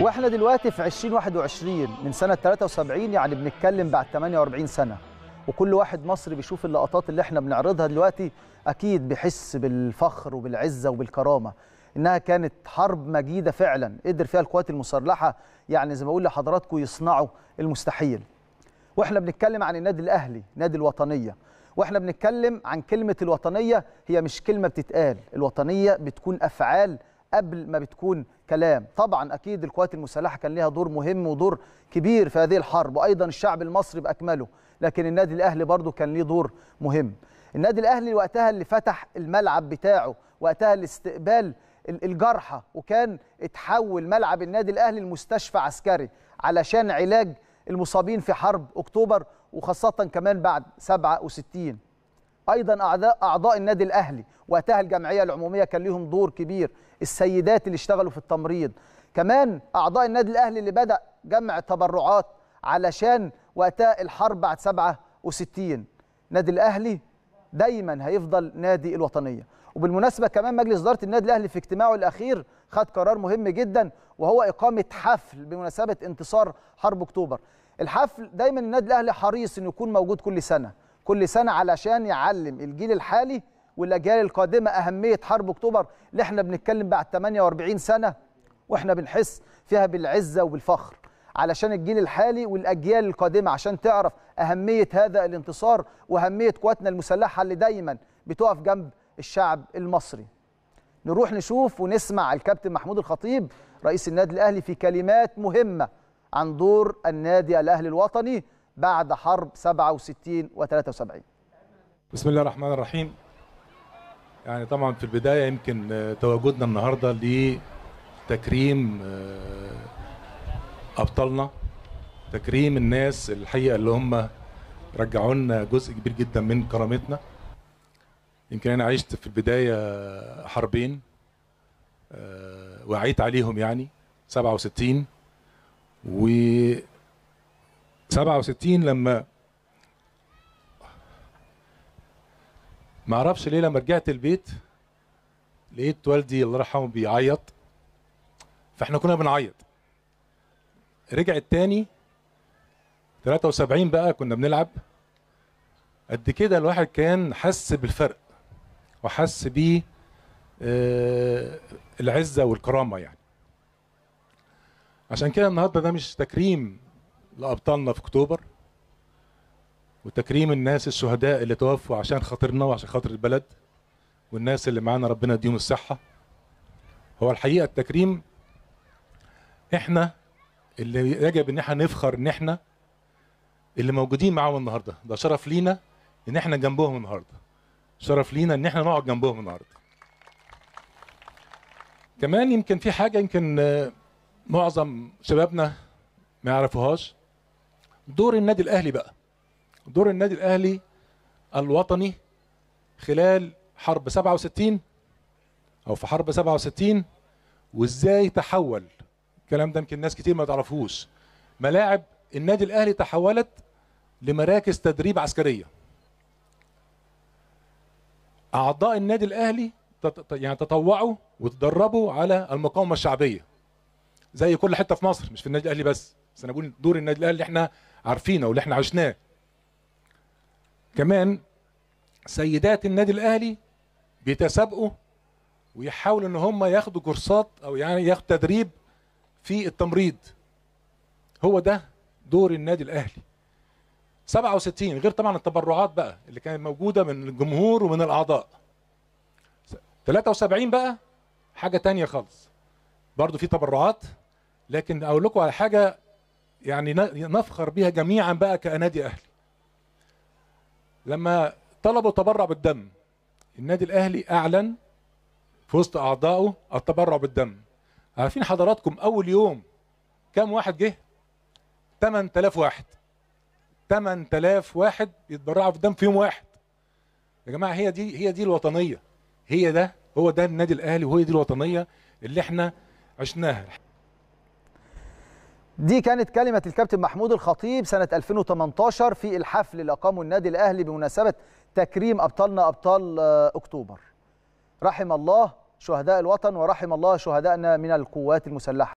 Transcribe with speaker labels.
Speaker 1: واحنا دلوقتي في 2021 من سنه 73 يعني بنتكلم بعد 48 سنه وكل واحد مصري بيشوف اللقطات اللي احنا بنعرضها دلوقتي اكيد بيحس بالفخر وبالعزه وبالكرامه انها كانت حرب مجيده فعلا قدر فيها القوات المسلحه يعني زي ما بقول لحضراتكم يصنعوا المستحيل واحنا بنتكلم عن النادي الاهلي نادي الوطنيه واحنا بنتكلم عن كلمه الوطنيه هي مش كلمه بتتقال الوطنيه بتكون افعال قبل ما بتكون كلام طبعا أكيد القوات المسلحة كان لها دور مهم ودور كبير في هذه الحرب وأيضا الشعب المصري بأكمله لكن النادي الأهلي برضه كان ليه دور مهم النادي الأهلي وقتها اللي فتح الملعب بتاعه وقتها الاستقبال الجرحى وكان اتحول ملعب النادي الأهلي لمستشفى عسكري علشان علاج المصابين في حرب أكتوبر وخاصة كمان بعد 67 ايضا اعضاء اعضاء النادي الاهلي وقتها الجمعيه العموميه كان ليهم دور كبير السيدات اللي اشتغلوا في التمريض كمان اعضاء النادي الاهلي اللي بدا جمع تبرعات علشان وقتها الحرب بعد 67 نادي الاهلي دايما هيفضل نادي الوطنيه وبالمناسبه كمان مجلس اداره النادي الاهلي في اجتماعه الاخير خد قرار مهم جدا وهو اقامه حفل بمناسبه انتصار حرب اكتوبر الحفل دايما النادي الاهلي حريص انه يكون موجود كل سنه كل سنه علشان يعلم الجيل الحالي والاجيال القادمه اهميه حرب اكتوبر اللي احنا بنتكلم بعد 48 سنه واحنا بنحس فيها بالعزه وبالفخر علشان الجيل الحالي والاجيال القادمه عشان تعرف اهميه هذا الانتصار واهميه قواتنا المسلحه اللي دايما بتقف جنب الشعب المصري. نروح نشوف ونسمع الكابتن محمود الخطيب رئيس النادي الاهلي في كلمات مهمه عن دور النادي الاهلي الوطني بعد حرب 67 و73
Speaker 2: بسم الله الرحمن الرحيم يعني طبعا في البداية يمكن آه، تواجدنا النهاردة لتكريم آه، أبطالنا تكريم الناس الحقيقة اللي هم رجعوا لنا جزء كبير جدا من كرامتنا يمكن أنا عشت في البداية حربين آه، وعيت عليهم يعني 67 و 67 لما ما اعرفش ليه لما رجعت البيت لقيت والدي الله يرحمه بيعيط فاحنا كنا بنعيط رجعت تاني 73 بقى كنا بنلعب قد كده الواحد كان حس بالفرق وحس ب آه، العزه والكرامه يعني عشان كده النهارده ده مش تكريم لأبطالنا في أكتوبر وتكريم الناس الشهداء اللي توفوا عشان خاطرنا وعشان خاطر البلد والناس اللي معانا ربنا يديهم الصحة هو الحقيقة التكريم احنا اللي يجب ان احنا نفخر ان احنا اللي موجودين معاهم النهارده ده شرف لينا ان احنا جنبهم النهارده شرف لينا ان احنا نقعد جنبهم النهارده كمان يمكن في حاجه يمكن آه، معظم شبابنا ما يعرفوهاش دور النادي الاهلي بقى دور النادي الاهلي الوطني خلال حرب 67 او في حرب 67 وازاي تحول الكلام ده يمكن ناس كتير ما تعرفوش ملاعب النادي الاهلي تحولت لمراكز تدريب عسكريه اعضاء النادي الاهلي يعني تطوعوا وتدربوا على المقاومه الشعبيه زي كل حته في مصر مش في النادي الاهلي بس بس انا بقول دور النادي الاهلي احنا عارفينه واللي احنا عشناه كمان سيدات النادي الاهلي بيتسابقوا ويحاولوا ان هم ياخدوا كورسات او يعني ياخدوا تدريب في التمريض هو ده دور النادي الاهلي 67 غير طبعا التبرعات بقى اللي كانت موجوده من الجمهور ومن الاعضاء 73 بقى حاجه تانية خالص برضو في تبرعات لكن اقول لكم على حاجه يعني نفخر بها جميعا بقى كنادي اهلي لما طلبوا تبرع بالدم النادي الاهلي اعلن في وسط اعضائه التبرع بالدم عارفين حضراتكم اول يوم كام واحد جه 8000 واحد 8000 واحد يتبرعوا في الدم في يوم واحد يا جماعه هي دي هي دي الوطنيه هي ده هو ده النادي الاهلي وهي دي الوطنيه اللي احنا عشناها
Speaker 1: دي كانت كلمة الكابتن محمود الخطيب سنة 2018 في الحفل اللي أقامه النادي الأهلي بمناسبة تكريم أبطالنا أبطال آه، أكتوبر رحم الله شهداء الوطن ورحم الله شهداءنا من القوات المسلحة